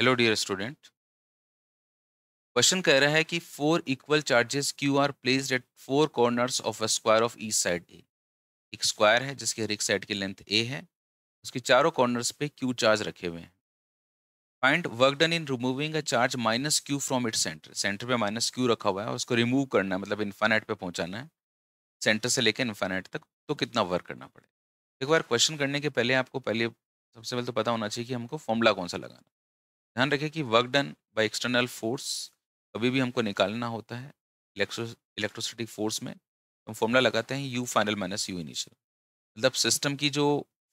hello dear student question कह रहा है कि four equal charges q are placed at four corners of a square of each side a एक square है जिसके हर एक साइड की लेंथ ए है उसके चारों कॉर्नर्स पे क्यू चार्ज रखे हुए हैं find work done in removing a charge minus q from it centre centre पे माइनस क्यू रखा हुआ है उसको रिमूव करना है मतलब इन्फानाइट पे पहुंचाना है सेंटर से लेकर इन्फानाइट तक तो कितना वर्क करना पड़ेगा एक बार क्वेश्चन करने के पहले आपको पहले सबसे पहले तो पता होना चाहिए कि हमको फॉर्मूला कौन सा लगाना ध्यान रखें कि work done by external force कभी भी हमको निकालना होता है इलेक्ट्रो इलेक्ट्रोस्टैटिक फोर्स में हम फॉर्मूला लगाते हैं u final minus u initial मतलब सिस्टम की जो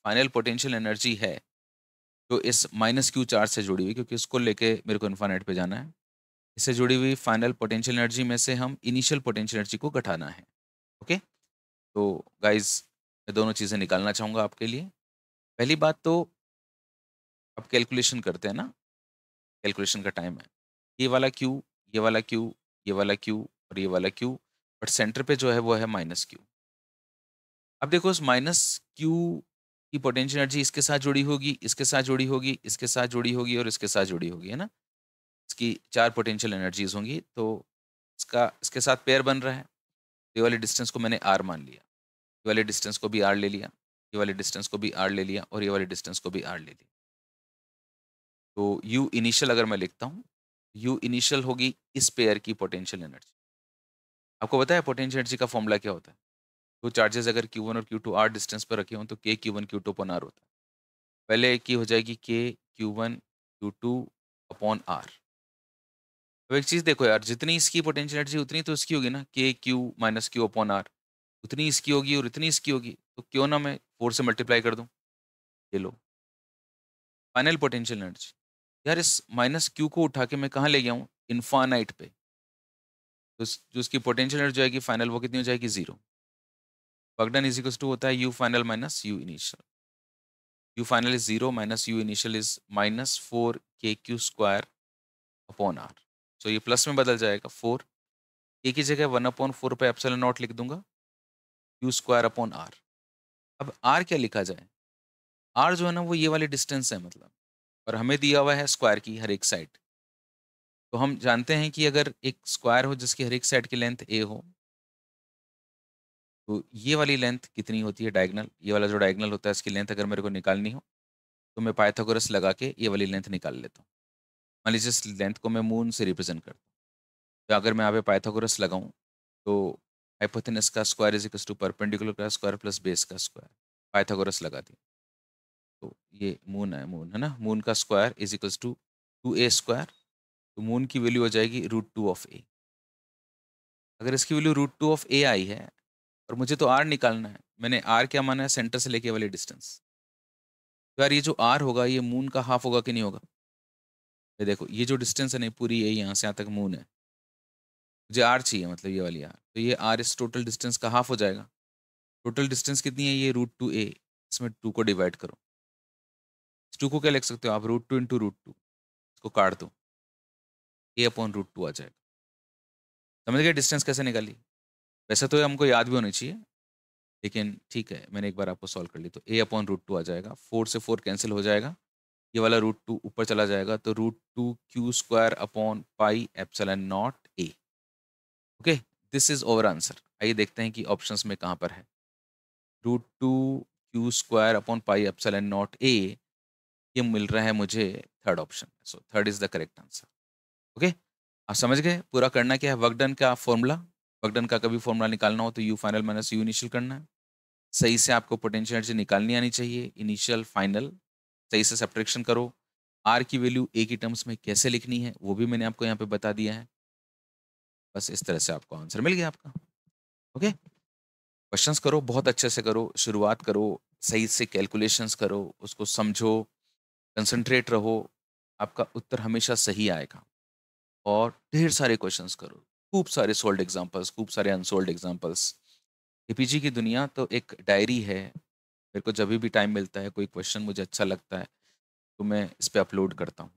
फाइनल पोटेंशियल एनर्जी है जो इस माइनस क्यू चार्ज से जुड़ी हुई क्योंकि इसको लेके मेरे को इन्फानेट पे जाना है इससे जुड़ी हुई फाइनल पोटेंशियल एनर्जी में से हम इनिशियल पोटेंशियल एनर्जी को घटाना है ओके तो गाइज मैं दोनों चीज़ें निकालना चाहूँगा आपके लिए पहली बात तो आप कैलकुलेशन करते हैं ना कैलकुलेशन का टाइम है ये वाला क्यू ये वाला क्यू ये वाला क्यू और ये वाला क्यू बट सेंटर पे जो है वो है माइनस क्यू अब देखो इस माइनस क्यू की पोटेंशियल एनर्जी इसके साथ जुड़ी होगी इसके साथ जुड़ी होगी इसके साथ जुड़ी होगी और इसके साथ जुड़ी होगी है ना इसकी चार पोटेंशियल एनर्जीज होंगी तो इसका इसके साथ पेयर बन रहा है ये वाले डिस्टेंस को मैंने आर मान लिया ये वाले डिस्टेंस को भी आर ले लिया ये वाले डिस्टेंस को भी आर ले लिया और ये वाले डिस्टेंस को भी आर ले लिया तो यू इनिशियल अगर मैं लिखता हूँ यू इनिशियल होगी इस पेयर की पोटेंशियल एनर्जी आपको पता है पोटेंशियल एनर्जी का फॉर्मूला क्या होता है तो चार्जेस अगर क्यू वन और क्यू टू आर डिस्टेंस पर रखे हों तो k q one q two upon r होता है पहले की हो जाएगी k q one q two upon r अब एक चीज़ देखो यार जितनी इसकी पोटेंशियल एनर्जी उतनी तो इसकी होगी ना k q minus q upon r उतनी इसकी होगी और इतनी इसकी होगी तो क्यों ना मैं फोर से मल्टीप्लाई कर दूँ ये लो फाइनल पोटेंशियल एनर्जी यार इस माइनस क्यू को उठा के मैं कहाँ ले गया हूँ इन्फानाइट पे तो जो उसकी पोटेंशियल एनर्जी जाएगी फाइनल वो कितनी हो जाएगी zero work done is equal to होता है u final minus u initial u final is zero minus u initial is minus four k q square upon r so ये प्लस में बदल जाएगा फोर ए की जगह वन अपॉन फोर पे एप्सल naught लिख दूंगा यू स्क्वायर अपॉन आर अब आर क्या लिखा जाए आर जो है ना वो ये वाली डिस्टेंस है मतलब और हमें दिया हुआ है स्क्वायर की हर एक साइड तो हम जानते हैं कि अगर एक स्क्वायर हो जिसकी हर एक साइड की लेंथ ए हो तो ये वाली लेंथ कितनी होती है डायगनल ये वाला जो डायगनल होता है इसकी लेंथ अगर मेरे को निकालनी हो तो मैं पाइथागोरस लगा के ये वाली लेंथ निकाल लेता हूँ मान लीजिए इस लेंथ को मैं मून से रिप्रेजेंट करता हूँ तो अगर मैं यहाँ पे पाइथागोरस लगाऊँ तो हाइपोथेनस का square is equal to perpendicular का स्क्वायर प्लस बेस का स्क्वायर पाइथागोरस लगा दिया तो ये मून है मून है ना मून का square is equals to two a square तो मून की वैल्यू हो जाएगी रूट टू ऑफ ए अगर इसकी value root two of a आई है और मुझे तो आर निकालना है मैंने आर क्या माना है सेंटर से लेके वाले डिस्टेंस तो यार ये जो आर होगा ये मून का हाफ होगा कि नहीं होगा ये देखो ये जो डिस्टेंस है नहीं पूरी ये यहाँ से यहाँ तक मून है मुझे आर चाहिए मतलब ये वाली आर तो ये आर इस टोटल डिस्टेंस का हाफ हो जाएगा टोटल डिस्टेंस कितनी है ये रूट टू ए इसमें टू को डिवाइड करो टू को क्या लिख सकते हो आप root two into root two इसको काट दो ए अपॉन रूट टू आ जाएगा समझ गए डिस्टेंस कैसे निकाली वैसे तो हमको याद भी होनी चाहिए लेकिन ठीक है मैंने एक बार आपको सॉल्व कर ली तो ए अपॉन रूट टू आ जाएगा फोर से फोर कैंसिल हो जाएगा ये वाला रूट टू ऊपर चला जाएगा तो root two q square upon pi epsilon naught a okay this is over answer आइए देखते हैं कि ऑप्शन में कहाँ पर है root two q square upon pi epsilon naught a ये मिल रहा है मुझे third option so third is the correct answer okay आप समझ गए पूरा करना क्या है वर्कडन का फॉर्मूला वर्कडन का कभी फॉर्मूला निकालना हो तो u final minus u initial करना है सही से आपको पोटेंशियल एनर्जी निकालनी आनी चाहिए इनिशियल फाइनल सही से सब्ट्रैक्शन करो आर की वैल्यू ए की टर्म्स में कैसे लिखनी है वो भी मैंने आपको यहाँ पे बता दिया है बस इस तरह से आपको आंसर मिल गया आपका ओके क्वेश्चंस करो बहुत अच्छे से करो शुरुआत करो सही से कैलकुलेशंस करो उसको समझो कंसंट्रेट रहो आपका उत्तर हमेशा सही आएगा और ढेर सारे क्वेश्चंस करो खूब सारे सोल्ड एग्जाम्पल्स खूब सारे अनसोल्ड एग्जाम्पल्स ए की दुनिया तो एक डायरी है मेरे को जब भी टाइम मिलता है कोई क्वेश्चन मुझे अच्छा लगता है तो मैं इस पर अपलोड करता हूँ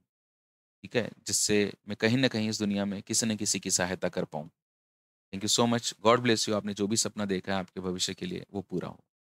ठीक है जिससे मैं कहीं ना कहीं इस दुनिया में किसी न किसी की सहायता कर पाऊँ thank you so much God bless you आपने जो भी सपना देखा है आपके भविष्य के लिए वो पूरा हो